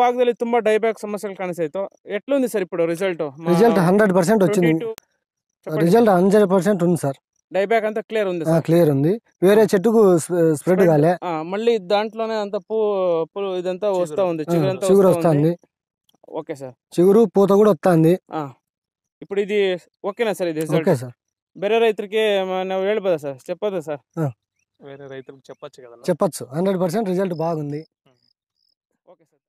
ಭಾಗದಲ್ಲಿ ತುಂಬಾ సమస్యలు ಸಮಸ್ಯೆಗಳು ಕಾಣಿಸ್ತಾಯಿತ್ತು ಎಟ್ಲುಂದಿ సార్ ఇప్పుడు రిజల్ట్ రిజల్ట్ హండ్రెడ్ పర్సెంట్ వచ్చింది రిజల్ట్ హండ్రెడ్ పర్సెంట్ ఉంది సార్ డైబ్యాక్ అంతా క్లియర్ ఉంది క్లియర్ ఉంది వేరే చెట్టుకు స్ప్రెడ్ కాలే మళ్ళీ దాంట్లోనే అంత పూ ఇదంతా వస్తా ఉంది చిగురు వస్తుంది ఓకే సార్ చిగురు పూత కూడా వస్తుంది ఇప్పుడు ఇది ఓకేనా సార్ ఇది ఓకే సార్ వేరే రైతులకి ನಾವು సార్ ಸರ್ చెప్పదా సార్ వేరే రైతులకు చెప్పచ్చు కదా చెప్పచ్చు హండ్రెడ్ పర్సెంట్ రిజల్ట్ బాగుంది ఓకే సార్